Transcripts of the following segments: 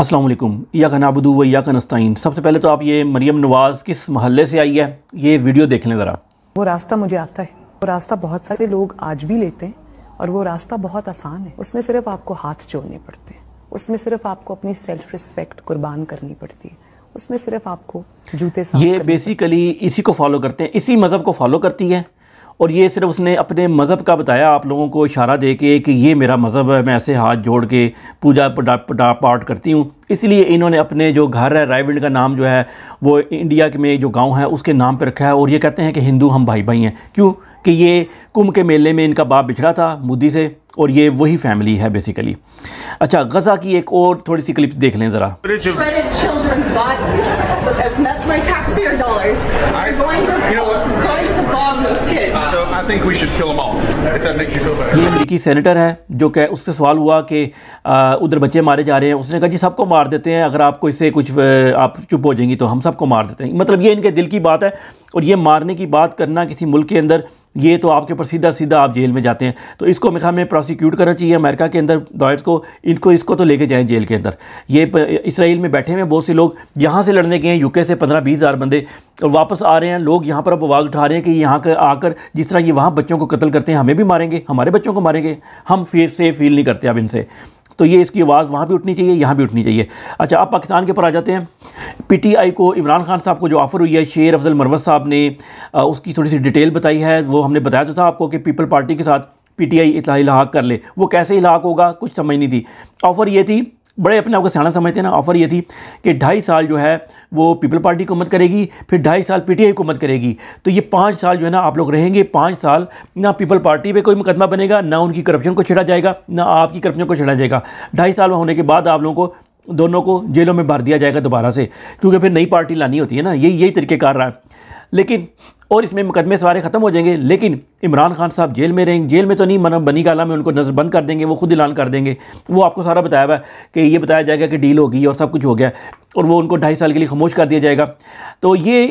असलम या कनाबदू व या कनस्तान सबसे पहले तो आप ये मरियम नवाज़ किस महल्ले से आई है ये वीडियो देख लें ज़रा वो रास्ता मुझे आता है वो रास्ता बहुत सारे लोग आज भी लेते हैं और वो रास्ता बहुत आसान है उसमें सिर्फ आपको हाथ जोड़ने पड़ते हैं उसमें सिर्फ आपको अपनी सेल्फ रिस्पेक्ट कुर्बान करनी पड़ती है उसमें सिर्फ आपको जूते ये बेसिकली इसी को फॉलो करते हैं इसी मज़हब को फॉलो करती है और ये सिर्फ उसने अपने मज़हब का बताया आप लोगों को इशारा दे के कि ये मेरा मज़हब है मैं ऐसे हाथ जोड़ के पूजा पटा पटा पाठ करती हूँ इसलिए इन्होंने अपने जो घर है रायविंड का नाम जो है वो इंडिया में जो गाँव है उसके नाम पर रखा है और ये कहते हैं कि हिंदू हम भाई भाई हैं क्यों कि ये कुंभ के मेले में इनका बाप बिछड़ा था मोदी से और ये वही फैमिली है बेसिकली अच्छा गजा की एक और थोड़ी सी क्लिप देख लें जरा You know what? अमरीकी सेनेटर है जो कि उससे सवाल हुआ कि उधर बच्चे मारे जा रहे हैं उसने कहा जी सबको मार देते हैं अगर आपको इससे कुछ आप चुप हो जाएंगी तो हम सबको मार देते हैं मतलब ये इनके दिल की बात है और ये मारने की बात करना किसी मुल्क के अंदर ये तो आपके ऊपर सीधा सीधा आप जेल में जाते हैं तो इसको मेरे ख्याल में प्रोसिक्यूट करना चाहिए अमेरिका के अंदर दाइट्स को इनको इसको तो लेके जाएं जेल के अंदर ये इसराइल में बैठे हुए बहुत से लोग यहाँ से लड़ने गए हैं यूके से पंद्रह बीस हज़ार बंदे और वापस आ रहे हैं लोग यहाँ पर अब आवाज़ उठा रहे हैं कि यहाँ का आकर जिस तरह ये वहाँ बच्चों को कत्ल करते हैं हमें भी मारेंगे हमारे बच्चों को मारेंगे हम फिर सेफ फील नहीं करते अब इनसे तो ये इसकी आवाज़ वहाँ भी उठनी चाहिए यहाँ भी उठनी चाहिए अच्छा आप पाकिस्तान के ऊपर आ जाते हैं पीटीआई को इमरान खान साहब को जो ऑफ़र हुई है शेर अफजल मरवत साहब ने आ, उसकी थोड़ी सी डिटेल बताई है वो हमने बताया तो था आपको कि पीपल पार्टी के साथ टी आई इलाहाक कर ले वो कैसे इलाक होगा कुछ समझ नहीं थी ऑफ़र ये थी बड़े अपने आप को सियाणा समझते हैं ना ऑफ़र ये थी कि ढाई साल जो है वो पीपल पार्टी को मत करेगी फिर ढाई साल पीटीआई को मत करेगी तो ये पाँच साल जो है ना आप लोग रहेंगे पाँच साल ना पीपल पार्टी पे कोई मुकदमा बनेगा ना उनकी करप्शन को छिड़ा जाएगा ना आपकी करप्शन को छिड़ा जाएगा ढाई साल होने के बाद आप लोगों को दोनों को जेलों में भर दिया जाएगा दोबारा से क्योंकि फिर नई पार्टी लानी होती है ना यही यही तरीके कार रहा है लेकिन और इसमें मुकदमे सारे ख़त्म हो जाएंगे लेकिन इमरान खान साहब जेल में रहेंगे जेल में तो नहीं मना बनी गाला में उनको नज़र बंद कर देंगे वो खुद ऐलान कर देंगे वो आपको सारा बताया हुआ है कि ये बताया जाएगा कि डील हो गई और सब कुछ हो गया और वो उनको ढाई साल के लिए खामोश कर दिया जाएगा तो ये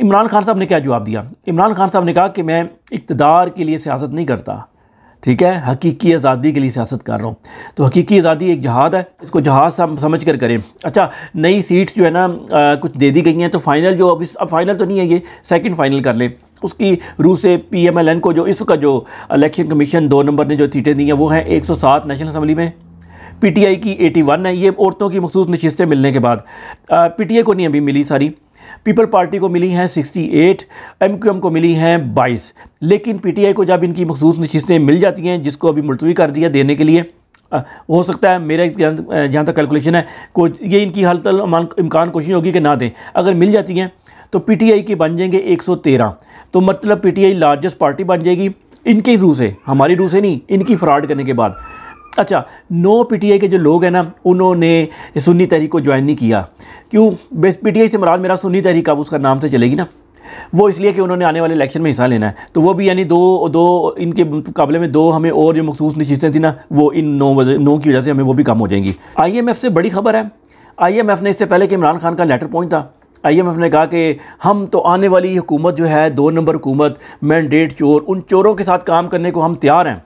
इमरान खान साहब ने क्या जवाब दिया इमरान खान साहब ने कहा कि मैं इकतदार के लिए सियासत नहीं करता ठीक है हकीकी आज़ादी के लिए सियासत कर रहा हूँ तो हकीकी आज़ादी एक जहाद है इसको जहाज समझ कर करें अच्छा नई सीट जो है ना आ, कुछ दे दी गई हैं तो फाइनल जो अब इस अब फाइनल तो नहीं है ये सेकंड फाइनल कर लें उसकी रूस से पीएमएलएन को जो इसका जो इलेक्शन कमीशन दो नंबर ने जो सीटें दी हैं वो हैं एक नेशनल असम्बली में पी की एटी है ये औरतों की मखसूस नशस्तें मिलने के बाद पी को नहीं अभी मिली सारी पीपल पार्टी को मिली हैं 68, एमक्यूएम को मिली हैं 22 लेकिन पीटीआई को जब इनकी मखसूस नशस्तें मिल जाती हैं जिसको अभी मुलतवी कर दिया देने के लिए हो सकता है मेरा जहाँ तक कैलकुलेशन है को ये इनकी हाल तल इम्कान कोशिश होगी कि ना दें अगर मिल जाती हैं तो पीटीआई की बन जाएंगे 113 तो मतलब पीटीआई लार्जेस्ट पार्टी बन जाएगी इनके रू से हमारी रू से नहीं इनकी फ्रॉड करने के बाद अच्छा नो पीटीआई के जो लोग हैं ना उन्होंने सुन्नी तहरीक को ज्वाइन नहीं किया क्यों पीटीआई से मराज मेरा सुन्नी तहरीक अब उसका नाम से चलेगी ना वो इसलिए कि उन्होंने आने वाले इलेक्शन में हिस्सा लेना है तो वो भी यानी दो दो इनके मुकाबले में दो हमें और जो मखसूस चीज़ें थी ना वो इन नौ नौ की वजह से हमें वो भी कम हो जाएंगी आईएमएफ से बड़ी खबर है आईएमएफ ने इससे पहले कि इमरान खान का लेटर एम आईएमएफ ने कहा कि हम तो आने वाली हुकूमत जो है दो नंबर हुकूमत मैंडेट चोर उन चोरों के साथ काम करने को हम तैयार हैं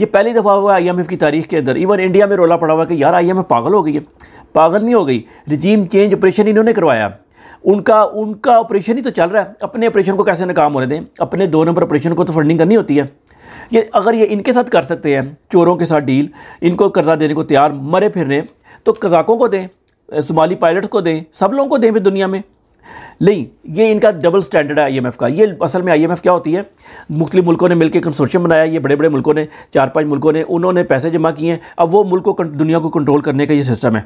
ये पहली दफ़ा हुआ आई एम एफ़ की तारीख के अंदर इवन इंडिया में रोला पड़ा हुआ कि यार आई एम एफ पागल हो गई है पागल नहीं हो गई रिजीम चेंज ऑपरेशन इन्होंने करवाया उनका उनका ऑपरेशन ही तो चल रहा है अपने ऑपरेशन को कैसे नाकाम होने दें अपने दो नंबर ऑपरेशन को तो फंडिंग करनी होती है ये अगर ये इनके साथ कर सकते हैं चोरों के साथ डील इनको कर्जा देने को तैयार मरे फिरने तो कजाकों को दें शुमाली पायलट्स को दें सब लोगों को दें फिर दुनिया में नहीं ये इनका डबल स्टैंडर्ड है आईएमएफ का ये असल में आईएमएफ क्या होती है मुख्तलि मुल्कों ने मिलकर कंसोर्शियम बनाया ये बड़े बड़े मुल्कों ने चार पांच मुल्कों ने उन्होंने पैसे जमा किए हैं अब वो मुल्क को दुनिया को कंट्रोल करने का ये सिस्टम है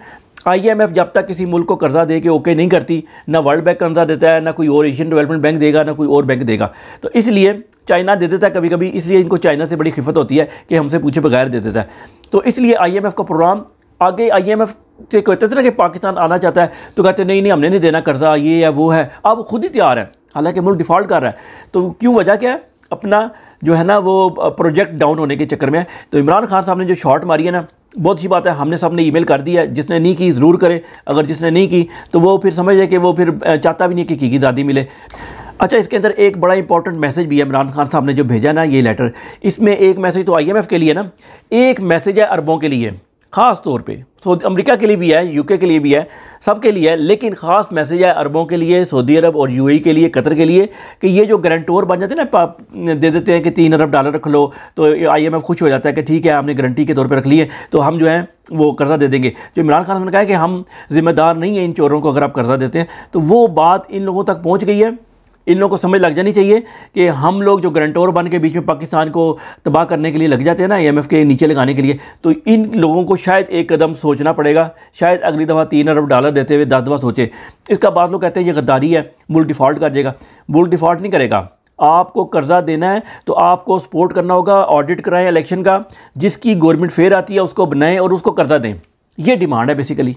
आईएमएफ जब तक किसी मुल्क को कर्जा दे के ओके नहीं करती ना वर्ल्ड बैंक कर्जा देता है ना कोई और एशियन डेवलपमेंट बैंक देगा ना कोई और बैंक देगा तो इसलिए चाइना दे देता है कभी कभी इसलिए इनको चाइना से बड़ी खिफत होती है कि हमसे पूछे बगैर दे देता है तो इसलिए आईएमएफ का प्रोग्राम आगे एफ से कहते थे ना कि पाकिस्तान आना चाहता है तो कहते नहीं नहीं हमने नहीं देना कर्जा ये या वो है अब खुद ही तैयार है हालांकि मुल्क डिफ़ॉल्ट कर रहा है तो क्यों वजह क्या है अपना जो है ना वो प्रोजेक्ट डाउन होने के चक्कर में तो इमरान खान साहब ने जो शॉट मारी है ना बहुत अच्छी बात है हमने सबने मेल कर दी है जिसने नहीं की ज़रूर करे अगर जिसने नहीं की तो वो फिर समझ है कि वो फिर चाहता भी नहीं कि की, की दादी मिले अच्छा इसके अंदर एक बड़ा इंपॉर्टेंट मैसेज भी है इमरान खान साहब ने जो भेजा ना ये लेटर इसमें एक मैसेज तो आईएमएफ के लिए ना एक मैसेज है अरबों के लिए ख़ास तौर पे सऊदी अमेरिका के लिए भी है यूके के लिए भी है सब के लिए है लेकिन ख़ास मैसेज है अरबों के लिए सऊदी अरब और यूएई e के लिए कतर के लिए कि ये जो गारंटोर बन जाते हैं ना दे देते हैं कि तीन अरब डॉलर रख लो तो आईएमएफ खुश हो जाता है कि ठीक है आपने गारंटी के तौर पर रख ली है तो हम जो है वो कर्ज़ा दे देंगे जो इमरान खान ने कहा है कि हम जिम्मेदार नहीं हैं इन चोरों को अगर आप कर्ज़ा देते हैं तो वो बात इन लोगों तक पहुँच गई है इन लोगों को समझ लग जानी चाहिए कि हम लोग जो ग्रंटोर बन के बीच में पाकिस्तान को तबाह करने के लिए लग जाते हैं ना एम e के नीचे लगाने के लिए तो इन लोगों को शायद एक कदम सोचना पड़ेगा शायद अगली दफ़ा तीन अरब डॉलर देते हुए दस दफ़ा सोचे इसका बाद लोग कहते हैं ये गद्दारी है मुल्क डिफ़ॉल्ट कर देगा मुल्क डिफ़ॉल्ट नहीं करेगा आपको कर्जा देना है तो आपको सपोर्ट करना होगा ऑडिट कराएं इलेक्शन का जिसकी गवर्नमेंट फेयर आती है उसको बनाएं और उसको कर्जा दें ये डिमांड है बेसिकली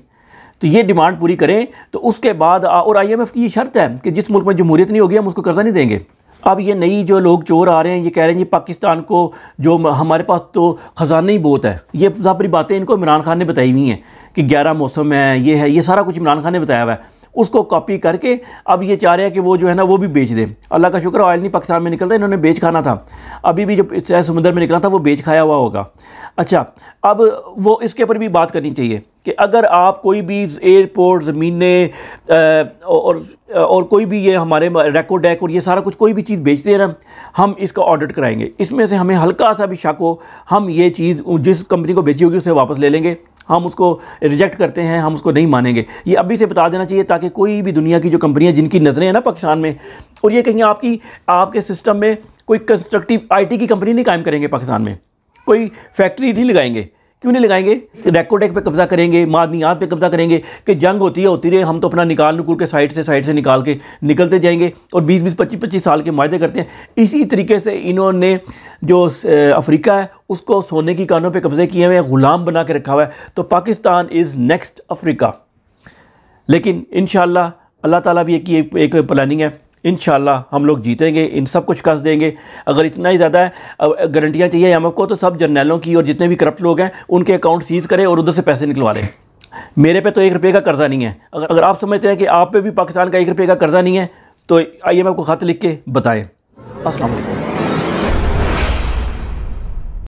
तो ये डिमांड पूरी करें तो उसके बाद और आईएमएफ की ये शर्त है कि जिस मुल्क में जमहूरियत नहीं होगी हम उसको कर्ज़ा नहीं देंगे अब ये नई जो लोग चोर आ रहे हैं ये कह रहे हैं जी पाकिस्तान को जो हमारे पास तो ख़जाना ही बहुत है ये सारी बातें इनको इमरान खान ने बताई हुई हैं कि ग्यारह मौसम है ये है ये सारा कुछ इमरान खान ने बताया हुआ है उसको कॉपी करके अब ये चाह रहे हैं कि वो जो है ना वो भी बेच दें अल्लाह का शुक्र ऑयल नहीं पाकिस्तान में निकलता इन्होंने बेच खाना था अभी भी जो सह समुद्र में निकला था वो बेच खाया हुआ होगा अच्छा अब वो इसके ऊपर भी बात करनी चाहिए कि अगर आप कोई भी एयरपोर्ट ज़मीनें और और कोई भी ये हमारे रेको डेक और ये सारा कुछ कोई भी चीज़ बेचते हैं ना हम इसका ऑडिट कराएंगे इसमें से हमें हल्का सा भी शक हो हम ये चीज़ जिस कंपनी को बेची होगी उसे वापस ले लेंगे हम उसको रिजेक्ट करते हैं हम उसको नहीं मानेंगे ये अभी से बता देना चाहिए ताकि कोई भी दुनिया की जो कंपनियाँ जिनकी नज़रें हैं ना पाकिस्तान में और ये कहीं आपकी आपके सिस्टम में कोई कंस्ट्रक्टिव आई की कंपनी नहीं कायम करेंगे पाकिस्तान में कोई फैक्ट्री नहीं लगाएंगे क्यों नहीं लगाएंगे रेकोटेक पे कब्जा करेंगे मादनियात पे कब्जा करेंगे कि जंग होती है होती रहे हम तो अपना निकाल निकूल के साइड से साइड से निकाल के निकलते जाएंगे और 20 बीस पच्चीस पच्चीस साल के माहे करते हैं इसी तरीके से इन्होंने जो अफ्रीका है उसको सोने की कानों पे कब्जे किए हुए ग़ुलाम बना के रखा हुआ है तो पाकिस्तान इज़ नेक्स्ट अफ्रीका लेकिन इन अल्लाह ताला भी एक, एक प्लानिंग है इन हम लोग जीतेंगे इन सब कुछ कस देंगे अगर इतना ही ज़्यादा गारंटियाँ चाहिए हम को तो सब जर्नैलों की और जितने भी करप्ट लोग हैं उनके अकाउंट सीज़ करें और उधर से पैसे निकलवा लें मेरे पे तो एक रुपये का कर्जा नहीं है अगर अगर आप समझते हैं कि आप पे भी पाकिस्तान का एक रुपये का कर्जा नहीं है तो आइए मैं आपको ख़त लिख के बताएं असल